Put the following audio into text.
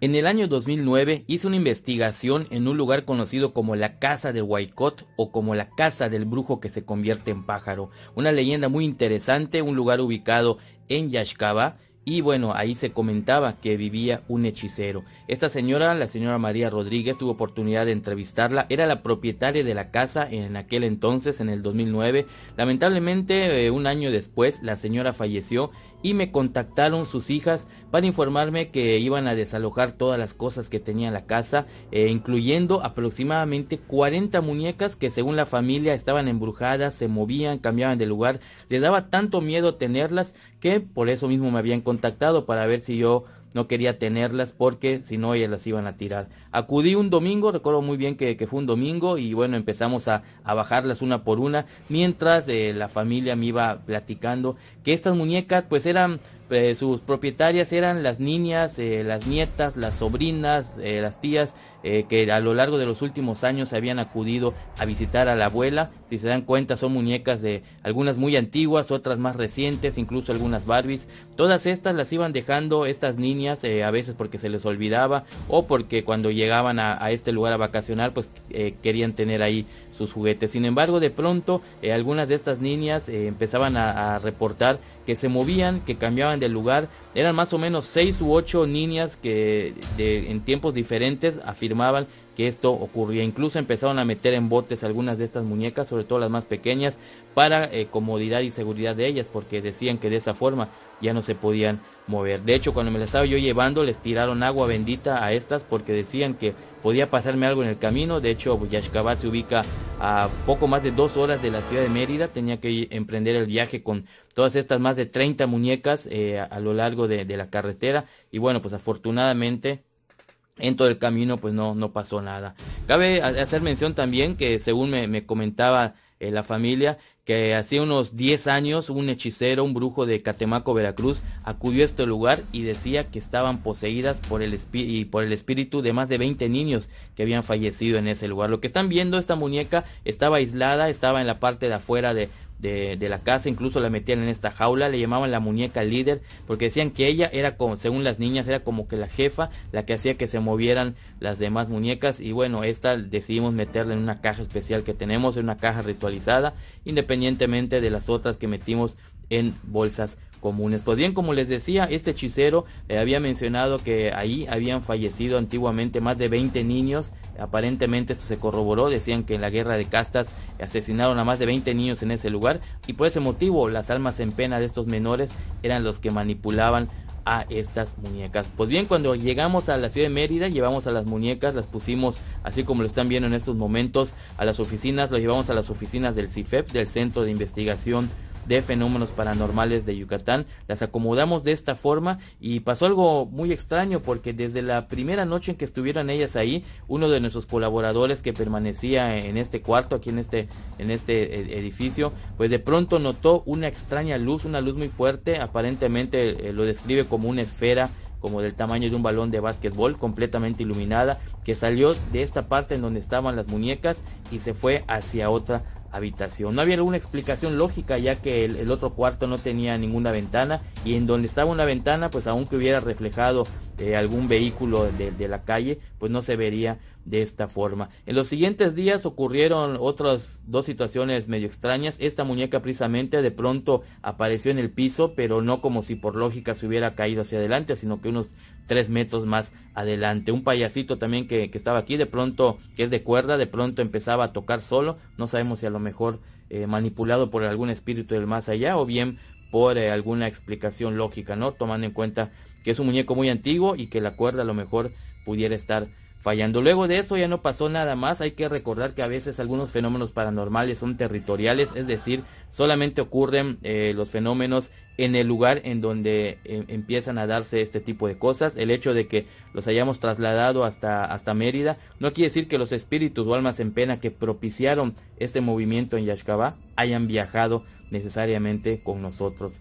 En el año 2009 hice una investigación en un lugar conocido como la Casa de Waikot o como la Casa del Brujo que se convierte en pájaro. Una leyenda muy interesante, un lugar ubicado en Yashkaba y bueno, ahí se comentaba que vivía un hechicero. Esta señora, la señora María Rodríguez, tuvo oportunidad de entrevistarla, era la propietaria de la casa en aquel entonces, en el 2009. Lamentablemente, eh, un año después, la señora falleció y me contactaron sus hijas para informarme que iban a desalojar todas las cosas que tenía la casa, eh, incluyendo aproximadamente 40 muñecas que según la familia estaban embrujadas, se movían, cambiaban de lugar. Le daba tanto miedo tenerlas que por eso mismo me habían contactado contactado para ver si yo no quería tenerlas porque si no ellas las iban a tirar. Acudí un domingo, recuerdo muy bien que, fue un domingo y bueno, empezamos a, bajarlas una por una mientras eh, la familia me iba platicando que estas muñecas pues eran eh, sus propietarias eran las niñas, eh, las nietas, las sobrinas, eh, las tías que a lo largo de los últimos años habían acudido a visitar a la abuela. Si se dan cuenta son muñecas de algunas muy antiguas, otras más recientes, incluso algunas Barbies. Todas estas las iban dejando estas niñas a veces porque se les olvidaba o porque cuando llegaban a, este lugar a vacacionar pues querían tener ahí sus juguetes. Sin embargo, de pronto algunas de estas niñas empezaban a reportar que se movían, que cambiaban del lugar eran más o menos seis u ocho niñas que en tiempos diferentes afirmaban que esto ocurría. Incluso empezaron a meter en botes algunas de estas muñecas, sobre todo las más pequeñas, para eh, comodidad y seguridad de ellas, porque decían que de esa forma ya no se podían mover. De hecho, cuando me las estaba yo llevando, les tiraron agua bendita a estas porque decían que podía pasarme algo en el camino. De hecho, Yashkabá se ubica a poco más de dos horas de la ciudad de Mérida. Tenía que emprender el viaje con todas estas más de 30 muñecas eh, a lo largo de, la carretera. Y bueno, pues afortunadamente en todo el camino pues no, no pasó nada. Cabe hacer mención también que según me, comentaba eh, la familia, que hacía unos 10 años un hechicero, un brujo de Catemaco, Veracruz, acudió a este lugar y decía que estaban poseídas por el, y por el espíritu de más de 20 niños que habían fallecido en ese lugar. Lo que están viendo, esta muñeca estaba aislada, estaba en la parte de afuera de de, la casa, incluso la metían en esta jaula, le llamaban la muñeca líder, porque decían que ella era como, según las niñas, era como que la jefa, la que hacía que se movieran las demás muñecas, y bueno, esta decidimos meterla en una caja especial que tenemos, en una caja ritualizada, independientemente de las otras que metimos en bolsas comunes. Pues bien, como les decía, este hechicero eh, había mencionado que ahí habían fallecido antiguamente más de 20 niños. Aparentemente esto se corroboró, decían que en la guerra de castas asesinaron a más de 20 niños en ese lugar y por ese motivo las almas en pena de estos menores eran los que manipulaban a estas muñecas. Pues bien, cuando llegamos a la ciudad de Mérida, llevamos a las muñecas, las pusimos así como lo están viendo en estos momentos a las oficinas, lo llevamos a las oficinas del CIFEP, del Centro de Investigación de fenómenos paranormales de Yucatán. Las acomodamos de esta forma y pasó algo muy extraño porque desde la primera noche en que estuvieron ellas ahí, uno de nuestros colaboradores que permanecía en este cuarto, aquí en este, en este eh, edificio, pues de pronto notó una extraña luz, una luz muy fuerte, aparentemente eh, lo describe como una esfera como del tamaño de un balón de básquetbol, completamente iluminada, que salió de esta parte en donde estaban las muñecas y se fue hacia otra habitación. No había alguna explicación lógica ya que el, el, otro cuarto no tenía ninguna ventana y en donde estaba una ventana pues aunque hubiera reflejado algún vehículo de, la calle, pues no se vería de esta forma. En los siguientes días ocurrieron otras dos situaciones medio extrañas. Esta muñeca precisamente de pronto apareció en el piso, pero no como si por lógica se hubiera caído hacia adelante, sino que unos tres metros más adelante. Un payasito también que, estaba aquí, de pronto, que es de cuerda, de pronto empezaba a tocar solo. No sabemos si a lo mejor eh, manipulado por algún espíritu del más allá o bien por eh, alguna explicación lógica, ¿no? Tomando en cuenta que es un muñeco muy antiguo y que la cuerda a lo mejor pudiera estar fallando. Luego de eso ya no pasó nada más. Hay que recordar que a veces algunos fenómenos paranormales son territoriales, es decir, solamente ocurren eh, los fenómenos en el lugar en donde eh, empiezan a darse este tipo de cosas. El hecho de que los hayamos trasladado hasta, hasta Mérida no quiere decir que los espíritus o almas en pena que propiciaron este movimiento en Yaxcabá hayan viajado necesariamente con nosotros.